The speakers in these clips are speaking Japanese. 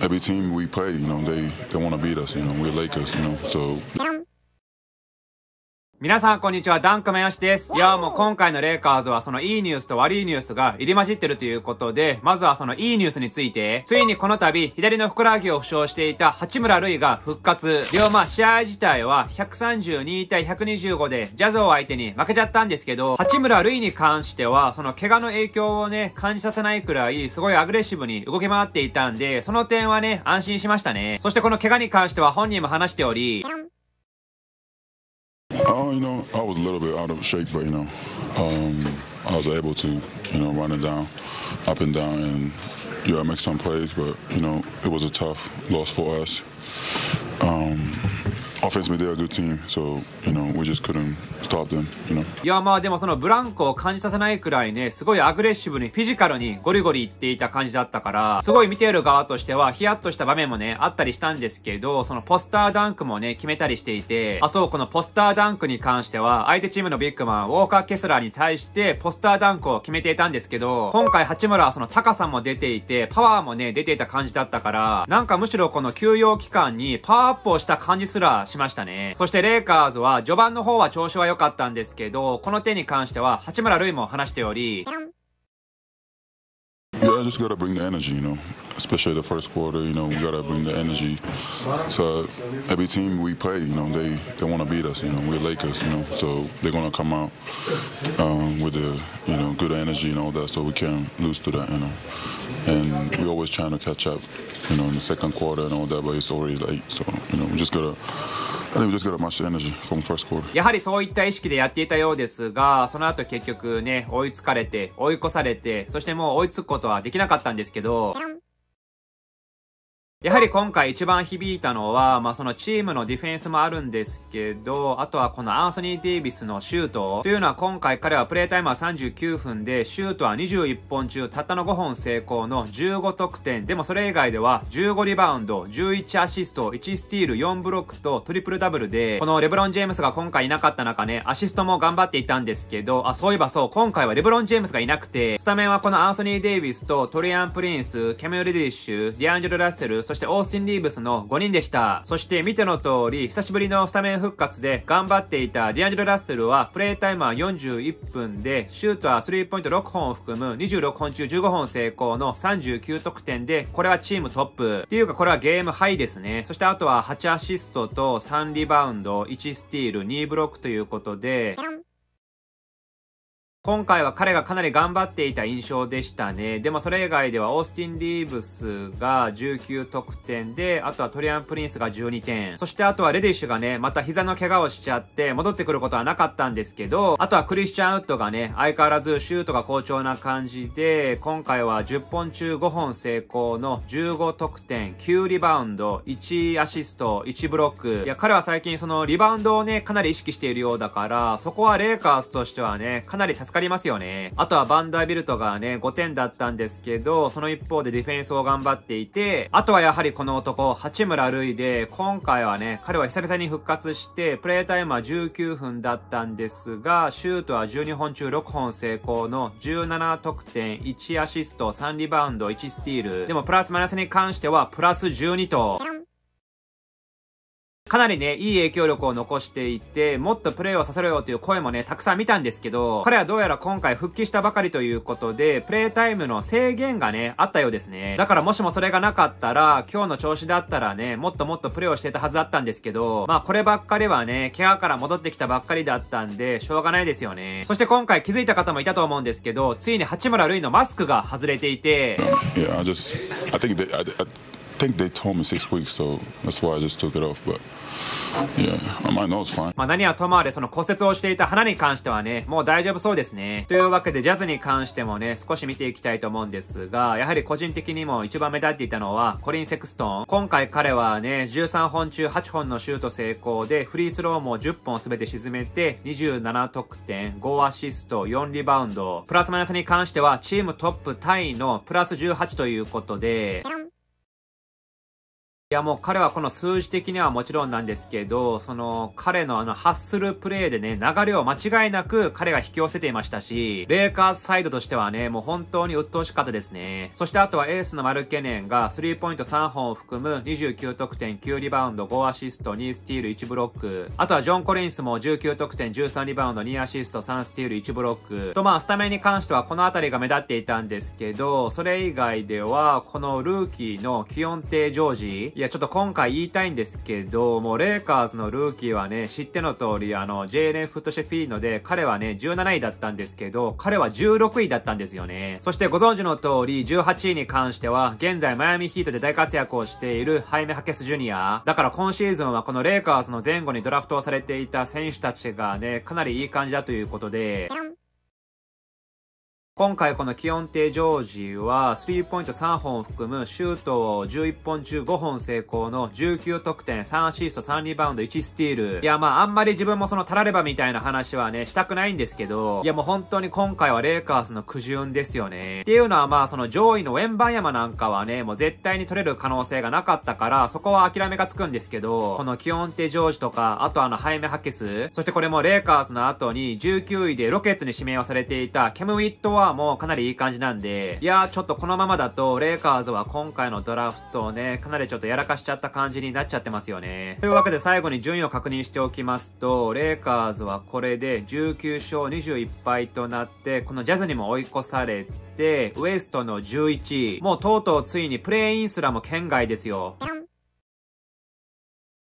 Every team we play, you know, they, they want to beat us. You know, we're Lakers, you know, so. 皆さん、こんにちは。ダンクマヨシです。いや、もう今回のレイカーズは、そのいいニュースと悪いニュースが入り混じってるということで、まずはそのいいニュースについて、ついにこの度、左のふくらはぎを負傷していた八村塁が復活。両まあ、試合自体は132対125で、ジャズを相手に負けちゃったんですけど、八村塁に関しては、その怪我の影響をね、感じさせないくらい、すごいアグレッシブに動き回っていたんで、その点はね、安心しましたね。そしてこの怪我に関しては本人も話しており、Oh, you know, I was a little bit out of shape, but you know, um, I was able to, you know, run it down, up and down, and yeah, make some plays. But you know, it was a tough loss for us. Um, Offensively, they're a good team, so you know we just couldn't stop them. You know. いやまあでもそのブランコを感じさせないくらいね、すごいアグレッシブにフィジカルにゴリゴリいっていた感じだったから、すごい見ている側としてはヒヤッとした場面もねあったりしたんですけど、そのポスターダンクもね決めたりしていて、あそうこのポスターダンクに関しては相手チームのビッグマンウォーカーケスラーに対してポスターダンクを決めていたんですけど、今回八村はその高さも出ていてパワーもね出ていた感じだったから、なんかむしろこの休養期間にパワーアップをした感じすらしましたね。そしてレイカーズは序盤の方は調子は良かったんですけど、この手に関しては八村塁も話しており、just got to bring the energy, you know, especially the first quarter. You know, we got to bring the energy So every team we play. You know, they, they want to beat us. You know, we're Lakers. You know, so they're gonna come out um, with the you know good energy and all that, so we can't lose to that. You know, and we're always trying to catch up. You know, in the second quarter and all that, but it's already late. So you know, we just gotta やはりそういった意識でやっていたようですが、その後結局ね、追いつかれて、追い越されて、そしてもう追いつくことはできなかったんですけど、やはり今回一番響いたのは、まあ、そのチームのディフェンスもあるんですけど、あとはこのアンソニー・デイビスのシュートというのは今回彼はプレイタイムは39分で、シュートは21本中たったの5本成功の15得点。でもそれ以外では15リバウンド、11アシスト、1スティール、4ブロックとトリプルダブルで、このレブロン・ジェームスが今回いなかった中ね、アシストも頑張っていたんですけど、あ、そういえばそう、今回はレブロン・ジェームスがいなくて、スタメンはこのアンソニー・デイビスとトリアン・プリンス、キャュー・リディッシュ、ディアンジェル・ラッセル、そしてオースティン・リーブスの5人でした。そして見ての通り、久しぶりのスタメン復活で頑張っていたディアンジェラッセルは、プレイタイムは41分で、シュートはスリーポイント6本を含む26本中15本成功の39得点で、これはチームトップ。っていうかこれはゲームハイですね。そしてあとは8アシストと3リバウンド、1スティール、2ブロックということで、今回は彼がかなり頑張っていた印象でしたね。でもそれ以外ではオースティン・リーブスが19得点で、あとはトリアン・プリンスが12点。そしてあとはレディッシュがね、また膝の怪我をしちゃって戻ってくることはなかったんですけど、あとはクリスチャン・ウッドがね、相変わらずシュートが好調な感じで、今回は10本中5本成功の15得点、9リバウンド、1アシスト、1ブロック。いや、彼は最近そのリバウンドをね、かなり意識しているようだから、そこはレイカースとしてはね、かなり助かりますよね。あとはバンダービルトがね、5点だったんですけど、その一方でディフェンスを頑張っていて、あとはやはりこの男、八村塁で、今回はね、彼は久々に復活して、プレイタイムは19分だったんですが、シュートは12本中6本成功の17得点、1アシスト、3リバウンド、1スティール。でもプラスマイナスに関しては、プラス12と。かなりね、いい影響力を残していて、もっとプレイをさせろよという声もね、たくさん見たんですけど、彼はどうやら今回復帰したばかりということで、プレイタイムの制限がね、あったようですね。だからもしもそれがなかったら、今日の調子だったらね、もっともっとプレイをしてたはずだったんですけど、まあこればっかりはね、怪我から戻ってきたばっかりだったんで、しょうがないですよね。そして今回気づいた方もいたと思うんですけど、ついに八村塁のマスクが外れていて、yeah, I just, I think they told me six weeks, so that's why I just took it off. But yeah, my nose fine. まあ何はともあれ、その骨折をしていた花に関してはね、もう大丈夫そうですね。というわけで、ジャズに関してもね、少し見ていきたいと思うんですが、やはり個人的にも一番目立っていたのは、コリン・セクストン。今回彼はね、13本中8本のシュート成功で、フリースローも10本すべて沈めて、27得点、5アシスト、4リバウンド。プラスマイナスに関しては、チームトップタイのプラス18ということで、いやもう彼はこの数字的にはもちろんなんですけど、その彼のあのハッスルプレーでね、流れを間違いなく彼が引き寄せていましたし、レイカーズサイドとしてはね、もう本当に鬱陶しかったですね。そしてあとはエースのマルケネンが3ポイント3本を含む29得点、9リバウンド、5アシスト、2スティール、1ブロック。あとはジョン・コリンスも19得点、13リバウンド、2アシスト、3スティール、1ブロック。とまあスタメンに関してはこの辺りが目立っていたんですけど、それ以外ではこのルーキーの気温定ジョージ、や、ちょっと今回言いたいんですけど、もうレイカーズのルーキーはね、知っての通り、あの、ジェイレン・フットシェフィーノで、彼はね、17位だったんですけど、彼は16位だったんですよね。そしてご存知の通り、18位に関しては、現在マイアミヒートで大活躍をしているハイメ・ハケス・ジュニア。だから今シーズンはこのレイカーズの前後にドラフトをされていた選手たちがね、かなりいい感じだということで、今回この気温亭ジョージは、スリーポイント3本を含むシュートを11本中5本成功の19得点、3アシスト、3リバウンド、1スティール。いや、まああんまり自分もそのタラレバみたいな話はね、したくないんですけど、いやもう本当に今回はレイカーズの苦渋ですよね。っていうのはまあその上位のウェンバン山なんかはね、もう絶対に取れる可能性がなかったから、そこは諦めがつくんですけど、この気温亭ジョージとか、あとあのハイメハケス、そしてこれもレイカーズの後に19位でロケッツに指名をされていたケムウィットワアもかなりいい感じなんで、いやーちょっとこのままだと、レイカーズは今回のドラフトをね、かなりちょっとやらかしちゃった感じになっちゃってますよね。というわけで最後に順位を確認しておきますと、レイカーズはこれで19勝21敗となって、このジャズにも追い越されて、ウエストの11位、もうとうとうついにプレイインすらも圏外ですよ。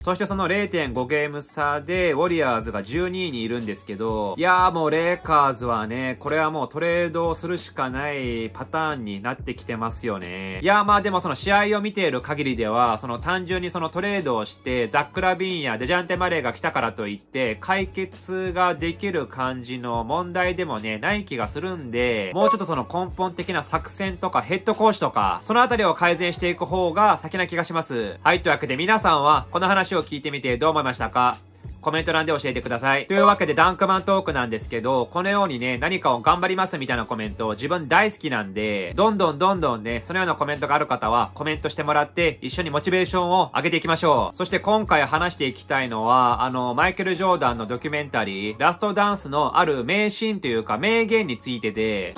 そしてその0.5ゲーム差で、ウォリアーズが12位にいるんですけど、いやーもうレイカーズはね、これはもうトレードをするしかないパターンになってきてますよね。いやーまあでもその試合を見ている限りでは、その単純にそのトレードをして、ザック・ラビーンやデジャンテ・マレーが来たからといって、解決ができる感じの問題でもね、ない気がするんで、もうちょっとその根本的な作戦とかヘッドコーチとか、そのあたりを改善していく方が先な気がします。はい、というわけで皆さんは、この話を話を聞いてみてどう思いましたかコメント欄で教えてください。というわけでダンクマントークなんですけど、このようにね、何かを頑張りますみたいなコメント、を自分大好きなんで、どんどんどんどんね、そのようなコメントがある方は、コメントしてもらって、一緒にモチベーションを上げていきましょう。そして今回話していきたいのは、あの、マイケル・ジョーダンのドキュメンタリー、ラストダンスのある名シーンというか名言についてで、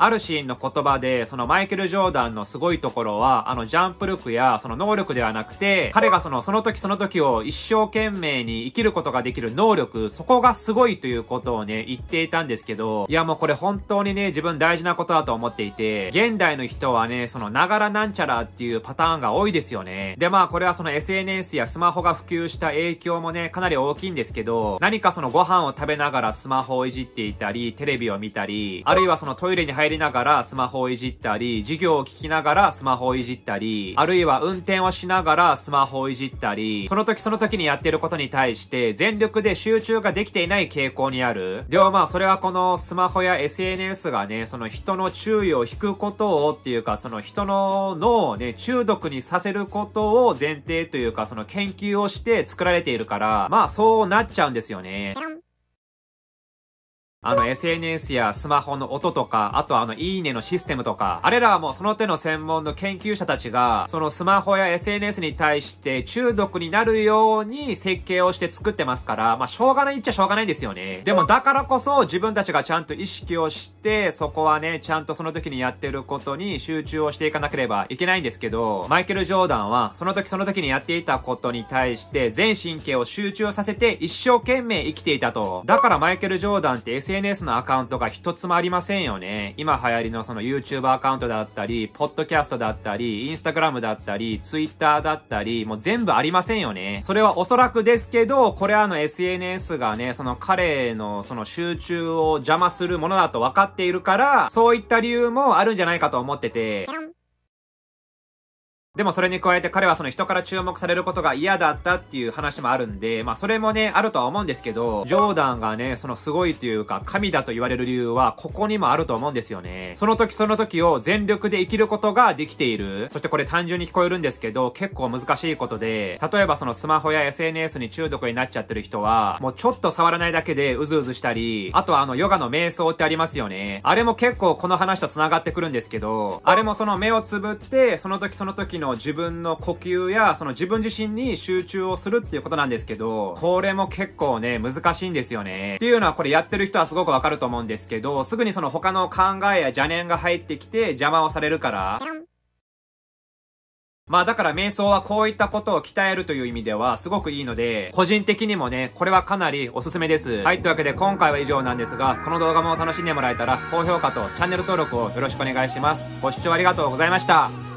あるシーンの言葉で、そのマイケル・ジョーダンのすごいところは、あのジャンプ力やその能力ではなくて、彼がそのその時その時を一生懸命に生きることができる能力、そこがすごいということをね、言っていたんですけど、いやもうこれ本当にね、自分大事なことだと思っていて、現代の人はね、そのながらなんちゃらっていうパターンが多いですよね。でまあこれはその SNS やスマホが普及した影響もね、かなり大きいんですけど、何かそのご飯を食べながらスマホをいじっていたり、テレビを見たり、あるいはそのトイレに入帰りながらスマホをいじったり、授業を聞きながらスマホをいじったり、あるいは運転をしながらスマホをいじったり、その時その時にやってることに対して全力で集中ができていない傾向にある。ではまあそれはこのスマホや SNS がね、その人の注意を引くことをっていうか、その人の脳をね、中毒にさせることを前提というか、その研究をして作られているから、まあそうなっちゃうんですよね。あの SNS やスマホの音とか、あとあのいいねのシステムとか、あれらはもうその手の専門の研究者たちが、そのスマホや SNS に対して中毒になるように設計をして作ってますから、まあしょうがないっちゃしょうがないですよね。でもだからこそ自分たちがちゃんと意識をして、そこはね、ちゃんとその時にやってることに集中をしていかなければいけないんですけど、マイケル・ジョーダンはその時その時にやっていたことに対して全神経を集中させて一生懸命生きていたと。だからマイケル・ジョーダンって SNS のアカウントが一つもありませんよね。今流行りのその YouTuber アカウントだったり、podcast だったり、Instagram だったり、Twitter だったり、もう全部ありませんよね。それはおそらくですけど、これあの SNS がね、その彼のその集中を邪魔するものだと分かっているから、そういった理由もあるんじゃないかと思ってて。でもそれに加えて彼はその人から注目されることが嫌だったっていう話もあるんで、まあそれもね、あるとは思うんですけど、ジョーダンがね、そのすごいというか、神だと言われる理由は、ここにもあると思うんですよね。その時その時を全力で生きることができている。そしてこれ単純に聞こえるんですけど、結構難しいことで、例えばそのスマホや SNS に中毒になっちゃってる人は、もうちょっと触らないだけでうずうずしたり、あとはあのヨガの瞑想ってありますよね。あれも結構この話と繋がってくるんですけど、あれもその目をつぶって、その時その時のの自分の呼吸や、その自分自身に集中をするっていうことなんですけど、これも結構ね、難しいんですよね。っていうのはこれやってる人はすごくわかると思うんですけど、すぐにその他の考えや邪念が入ってきて邪魔をされるから、まあだから瞑想はこういったことを鍛えるという意味ではすごくいいので、個人的にもね、これはかなりおすすめです。はい、というわけで今回は以上なんですが、この動画も楽しんでもらえたら、高評価とチャンネル登録をよろしくお願いします。ご視聴ありがとうございました。